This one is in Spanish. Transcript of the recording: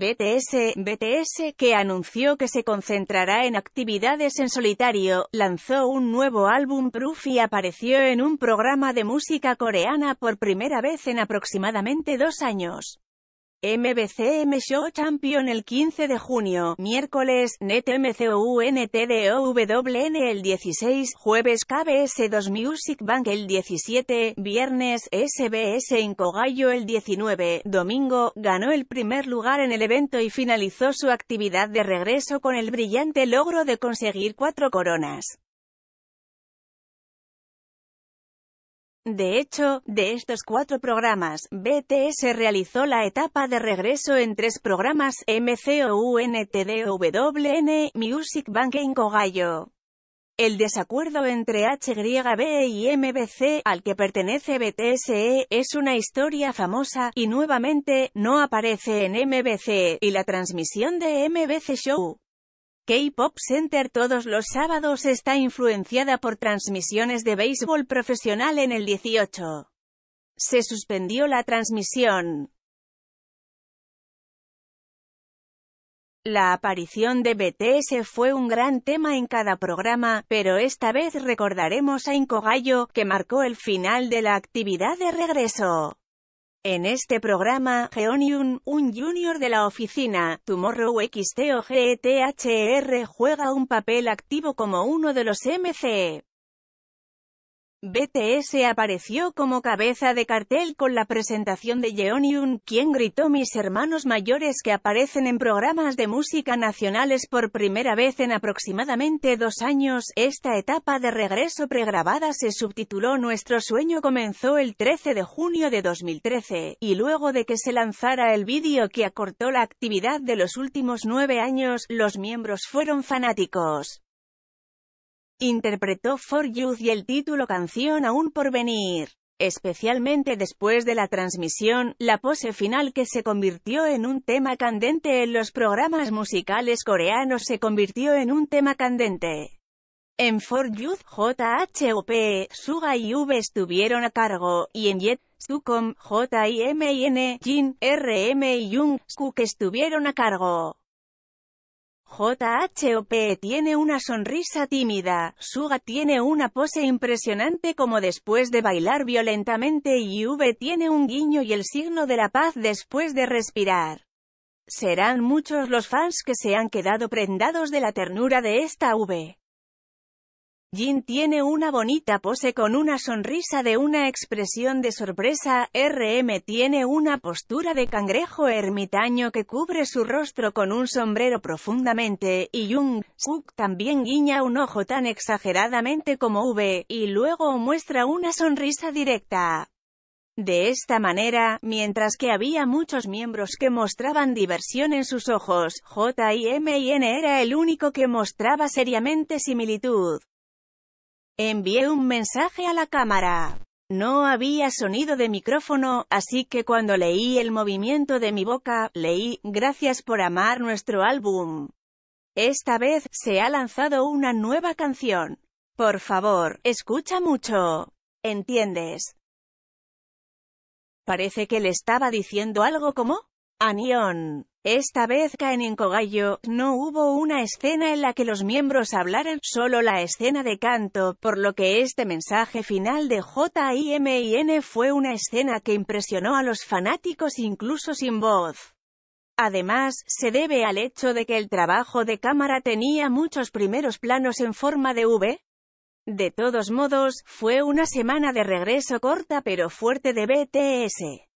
BTS, BTS, que anunció que se concentrará en actividades en solitario, lanzó un nuevo álbum Proof y apareció en un programa de música coreana por primera vez en aproximadamente dos años. MBCM Show Champion el 15 de junio, miércoles, NTDOWN el 16, jueves KBS2 Music Bank el 17, viernes SBS Incogallo el 19, domingo, ganó el primer lugar en el evento y finalizó su actividad de regreso con el brillante logro de conseguir cuatro coronas. De hecho, de estos cuatro programas, BTS realizó la etapa de regreso en tres programas, MCOUNTDWN, Music Bank en Kogayo. El desacuerdo entre HYB y MBC, al que pertenece BTSE, es una historia famosa, y nuevamente, no aparece en MBC, y la transmisión de MBC Show. K-Pop Center todos los sábados está influenciada por transmisiones de béisbol profesional en el 18. Se suspendió la transmisión. La aparición de BTS fue un gran tema en cada programa, pero esta vez recordaremos a Incogallo, que marcó el final de la actividad de regreso. En este programa, Geonium, un junior de la oficina, Tomorrow XTOGETHR e juega un papel activo como uno de los MC. E. BTS apareció como cabeza de cartel con la presentación de Yoon, quien gritó mis hermanos mayores que aparecen en programas de música nacionales por primera vez en aproximadamente dos años. Esta etapa de regreso pregrabada se subtituló Nuestro sueño comenzó el 13 de junio de 2013, y luego de que se lanzara el vídeo que acortó la actividad de los últimos nueve años, los miembros fueron fanáticos. Interpretó For Youth y el título canción Aún por venir. Especialmente después de la transmisión, la pose final que se convirtió en un tema candente en los programas musicales coreanos se convirtió en un tema candente. En For Youth, JHOP, Suga y V estuvieron a cargo, y en Yet, Sucom, JIMIN, Jin, RM y Jung, Suk estuvieron a cargo. JHOP tiene una sonrisa tímida, Suga tiene una pose impresionante como después de bailar violentamente y V tiene un guiño y el signo de la paz después de respirar. Serán muchos los fans que se han quedado prendados de la ternura de esta V. Jin tiene una bonita pose con una sonrisa de una expresión de sorpresa, RM tiene una postura de cangrejo ermitaño que cubre su rostro con un sombrero profundamente, y Jung Suk también guiña un ojo tan exageradamente como V, y luego muestra una sonrisa directa. De esta manera, mientras que había muchos miembros que mostraban diversión en sus ojos, N era el único que mostraba seriamente similitud. Envié un mensaje a la cámara. No había sonido de micrófono, así que cuando leí el movimiento de mi boca, leí, gracias por amar nuestro álbum. Esta vez, se ha lanzado una nueva canción. Por favor, escucha mucho. ¿Entiendes? Parece que le estaba diciendo algo como, Anión, esta vez caen en Cogallo, no hubo una escena en la que los miembros hablaran, solo la escena de canto, por lo que este mensaje final de JIMIN fue una escena que impresionó a los fanáticos incluso sin voz. Además, se debe al hecho de que el trabajo de cámara tenía muchos primeros planos en forma de V, de todos modos, fue una semana de regreso corta pero fuerte de BTS.